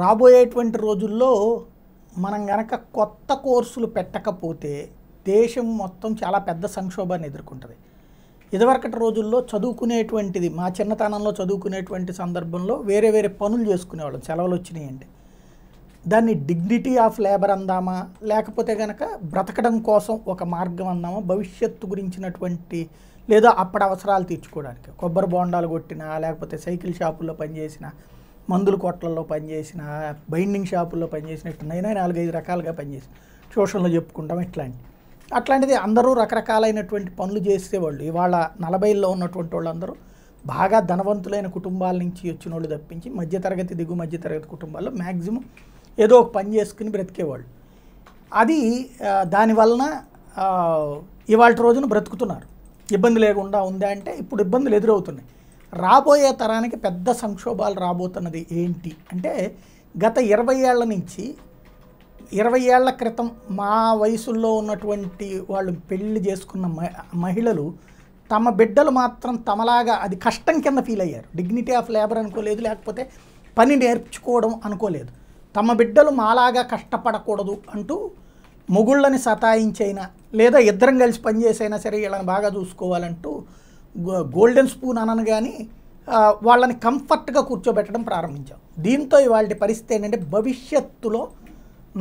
రాబోయేటువంటి రోజుల్లో మనం గనక కొత్త కోర్సులు పెట్టకపోతే దేశం మొత్తం చాలా పెద్ద సంక్షోభాన్ని ఎదుర్కొంటుంది ఇదివరకటి రోజుల్లో చదువుకునేటువంటిది మా చిన్నతనంలో చదువుకునేటువంటి సందర్భంలో వేరే వేరే పనులు చేసుకునేవాళ్ళం సెలవులు వచ్చినాయండి దాన్ని డిగ్నిటీ ఆఫ్ లేబర్ అందామా లేకపోతే కనుక బ్రతకడం కోసం ఒక మార్గం అందామా భవిష్యత్తు గురించినటువంటి లేదా అప్పటి అవసరాలు తీర్చుకోవడానికి కొబ్బరి బోండాలు కొట్టినా లేకపోతే సైకిల్ షాపుల్లో పనిచేసినా మందుల కొట్లలో పనిచేసిన బైండింగ్ షాపుల్లో పనిచేసిన నాలుగైదు రకాలుగా పనిచేసిన ట్యూషన్లో చెప్పుకుంటాం ఇట్లాంటి అట్లాంటిది అందరూ రకరకాలైనటువంటి పనులు చేసేవాళ్ళు ఇవాళ నలభైల్లో ఉన్నటువంటి వాళ్ళందరూ బాగా ధనవంతులైన కుటుంబాల నుంచి వచ్చిన వాళ్ళు తప్పించి మధ్యతరగతి దిగు మధ్యతరగతి కుటుంబాల్లో మ్యాక్సిమం ఏదో ఒక పని చేసుకుని బ్రతికేవాళ్ళు అది దానివలన ఇవాళ రోజున బ్రతుకుతున్నారు ఇబ్బంది లేకుండా ఉందా అంటే ఇప్పుడు ఇబ్బందులు ఎదురవుతున్నాయి రాబోయే తరానికి పెద్ద సంక్షోభాలు రాబోతున్నది ఏంటి అంటే గత ఇరవై ఏళ్ళ నుంచి ఇరవై ఏళ్ల క్రితం మా వయసుల్లో ఉన్నటువంటి వాళ్ళు పెళ్లి చేసుకున్న మహిళలు తమ బిడ్డలు మాత్రం తమలాగా అది కష్టం కింద ఫీల్ అయ్యారు డిగ్నిటీ ఆఫ్ లేబర్ అనుకోలేదు లేకపోతే పని నేర్చుకోవడం అనుకోలేదు తమ బిడ్డలు మాలాగా కష్టపడకూడదు అంటూ మొగుళ్ళని సతాయించైనా లేదా ఇద్దరం కలిసి పనిచేసైనా సరే వీళ్ళని బాగా చూసుకోవాలంటూ గోల్డెన్ స్పూన్ అనను కానీ వాళ్ళని కంఫర్ట్గా కూర్చోబెట్టడం ప్రారంభించాం దీంతో ఇవాళ పరిస్థితి ఏంటంటే భవిష్యత్తులో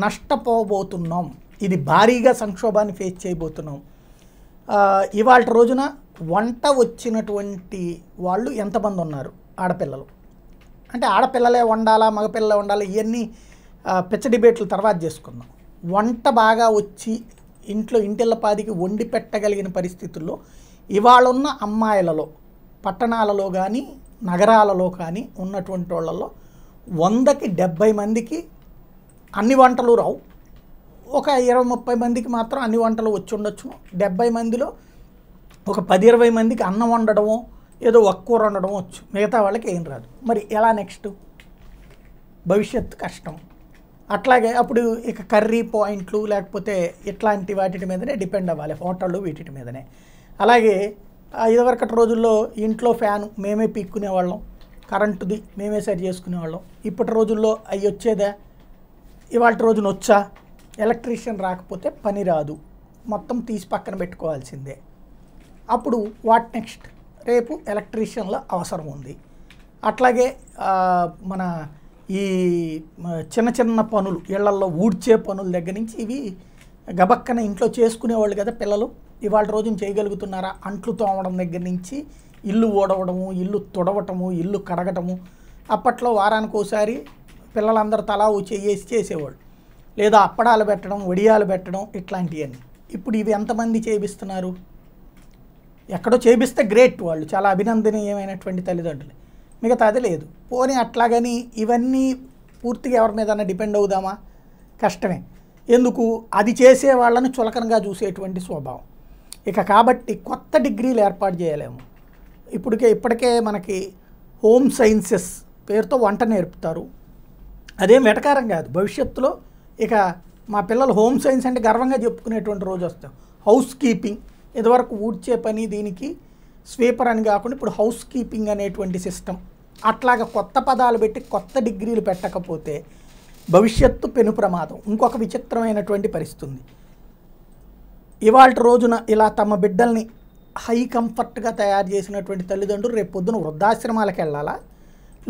నష్టపోబోతున్నాం ఇది భారీగా సంక్షోభాన్ని ఫేస్ చేయబోతున్నాం ఇవాళ రోజున వంట వచ్చినటువంటి వాళ్ళు ఎంతమంది ఉన్నారు ఆడపిల్లలు అంటే ఆడపిల్లలే వండాలా మగపిల్లలే వండాలా ఇవన్నీ పిచ్చ డిబేట్లు తర్వాత చేసుకుందాం వంట బాగా వచ్చి ఇంట్లో పాదికి వండి పెట్టగలిగిన పరిస్థితుల్లో ఇవాళున్న అమ్మాయిలలో పట్టణాలలో కానీ నగరాలలో కానీ ఉన్నటువంటి వాళ్ళల్లో వందకి డెబ్భై మందికి అన్ని వంటలు రావు ఒక ఇరవై ముప్పై మందికి మాత్రం అన్ని వంటలు వచ్చి ఉండొచ్చు డెబ్భై మందిలో ఒక పది ఇరవై మందికి అన్నం వండడము ఏదో ఒక్క వండడం వచ్చు మిగతా వాళ్ళకి ఏం రాదు మరి ఎలా నెక్స్ట్ భవిష్యత్తు కష్టం అట్లాగే అప్పుడు ఇక కర్రీ పాయింట్లు లేకపోతే ఇట్లాంటి వాటి మీదనే డిపెండ్ అవ్వాలి హోటళ్ళు వీటి మీదనే అలాగే ఇదివరకటి రోజుల్లో ఇంట్లో ఫ్యాన్ మేమే పీక్కునేవాళ్ళం కరెంటుది మేమే సెట్ చేసుకునేవాళ్ళం ఇప్పటి రోజుల్లో అవి వచ్చేదా ఇవాళ రోజున వచ్చా ఎలక్ట్రీషియన్ రాకపోతే పని రాదు మొత్తం తీసి పక్కన పెట్టుకోవాల్సిందే అప్పుడు వాట్ నెక్స్ట్ రేపు ఎలక్ట్రీషియన్ల అవసరం ఉంది అట్లాగే మన ఈ చిన్న చిన్న పనులు ఇళ్లల్లో ఊడ్చే పనుల దగ్గర నుంచి ఇవి గబక్కన ఇంట్లో చేసుకునేవాళ్ళు కదా పిల్లలు ఇవాళ రోజున చేయగలుగుతున్నారా అంట్లు తోమడం దగ్గర నుంచి ఇల్లు ఓడవడము ఇల్లు తుడవటము ఇల్లు కడగటము అప్పట్లో వారానికి ఒకసారి పిల్లలందరూ తలా చేసి చేసేవాళ్ళు లేదా అప్పడాలు పెట్టడం వడియాలు పెట్టడం ఇట్లాంటివన్నీ ఇప్పుడు ఇవి ఎంతమంది చేపిస్తున్నారు ఎక్కడో చేపిస్తే గ్రేట్ వాళ్ళు చాలా అభినందనీయమైనటువంటి తల్లిదండ్రులు మిగతా అది లేదు పోనీ అట్లాగని ఇవన్నీ పూర్తిగా ఎవరి మీద డిపెండ్ అవుదామా కష్టమే ఎందుకు అది చేసే వాళ్ళని చులకనగా చూసేటువంటి స్వభావం ఇక కాబట్టి కొత్త డిగ్రీలు ఏర్పాటు చేయలేము ఇప్పటికే ఇప్పటికే మనకి హోమ్ సైన్సెస్ పేరుతో వంట నేర్పుతారు అదేం వెటకారం కాదు భవిష్యత్తులో ఇక మా పిల్లలు హోమ్ సైన్స్ అంటే గర్వంగా చెప్పుకునేటువంటి రోజు వస్తాం హౌస్ కీపింగ్ ఇదివరకు ఊడ్చే పని దీనికి స్వీపర్ అని కాకుండా ఇప్పుడు హౌస్ కీపింగ్ అనేటువంటి సిస్టమ్ అట్లాగ కొత్త పదాలు పెట్టి కొత్త డిగ్రీలు పెట్టకపోతే భవిష్యత్తు పెను ప్రమాదం ఇంకొక విచిత్రమైనటువంటి పరిస్థితుంది ఇవాళ రోజున ఇలా తమ బిడ్డల్ని హై కంఫర్ట్గా తయారు చేసినటువంటి తల్లిదండ్రులు రేపు పొద్దున వృద్ధాశ్రమాలకు వెళ్ళాలా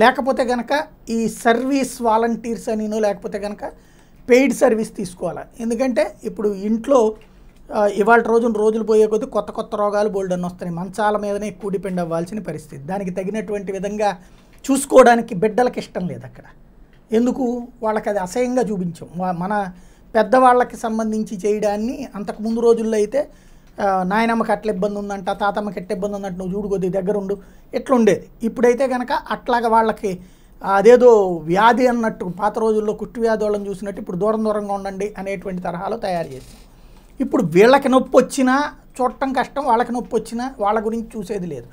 లేకపోతే కనుక ఈ సర్వీస్ వాలంటీర్స్ అనినో లేకపోతే కనుక పెయిడ్ సర్వీస్ తీసుకోవాలా ఎందుకంటే ఇప్పుడు ఇంట్లో ఇవాళ రోజున రోజులు పోయే కొద్దీ కొత్త కొత్త రోగాలు బోల్డ్ అని వస్తాయి మంచాల మీదనే ఎక్కువ డిపెండ్ అవ్వాల్సిన పరిస్థితి దానికి తగినటువంటి విధంగా చూసుకోవడానికి బిడ్డలకు ఇష్టం లేదు అక్కడ ఎందుకు వాళ్ళకి అది అసహ్యంగా చూపించాం మన పెద్దవాళ్ళకి సంబంధించి చేయడాన్ని అంతకు ముందు రోజుల్లో అయితే నాయనమ్మకి అట్ల ఇబ్బంది ఉందంట తాతమ్మకి ఎట్ల ఇబ్బంది ఉందంట నువ్వు చూడు కొద్ది దగ్గరుండు ఎట్లుండేది ఇప్పుడైతే కనుక అట్లాగా వాళ్ళకి అదేదో వ్యాధి అన్నట్టు పాత రోజుల్లో కుట్టు వ్యాధి వాళ్ళని చూసినట్టు ఇప్పుడు దూరం దూరంగా ఉండండి అనేటువంటి తరహాలో తయారు చేస్తాం ఇప్పుడు వీళ్ళకి నొప్పి వచ్చినా చూడటం కష్టం వాళ్ళకి నొప్పి వచ్చినా వాళ్ళ గురించి చూసేది లేదు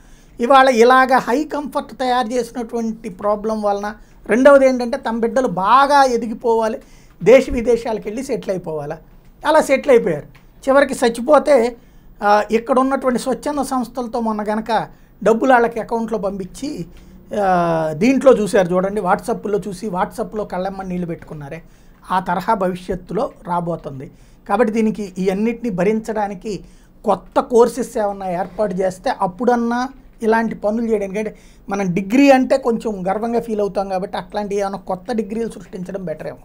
ఇవాళ ఇలాగ హై కంఫర్ట్ తయారు చేసినటువంటి ప్రాబ్లం వలన రెండవది ఏంటంటే తమ బిడ్డలు బాగా ఎదిగిపోవాలి దేశ విదేశాలకు వెళ్ళి సెటిల్ అయిపోవాలా అలా సెటిల్ అయిపోయారు చివరికి చచ్చిపోతే ఇక్కడ ఉన్నటువంటి స్వచ్ఛంద సంస్థలతో మొన్న గనక డబ్బులు వాళ్ళకి అకౌంట్లో పంపించి దీంట్లో చూశారు చూడండి వాట్సాప్లో చూసి వాట్సాప్లో కళ్ళమ్మ నీళ్ళు పెట్టుకున్నారే ఆ తరహా భవిష్యత్తులో రాబోతుంది కాబట్టి దీనికి ఇవన్నిటిని భరించడానికి కొత్త కోర్సెస్ ఏమన్నా ఏర్పాటు చేస్తే అప్పుడన్నా ఇలాంటి పనులు చేయడానికి అంటే మనం డిగ్రీ అంటే కొంచెం గర్వంగా ఫీల్ అవుతాం కాబట్టి అట్లాంటి ఏమైనా కొత్త డిగ్రీలు సృష్టించడం బెటర్ ఏమో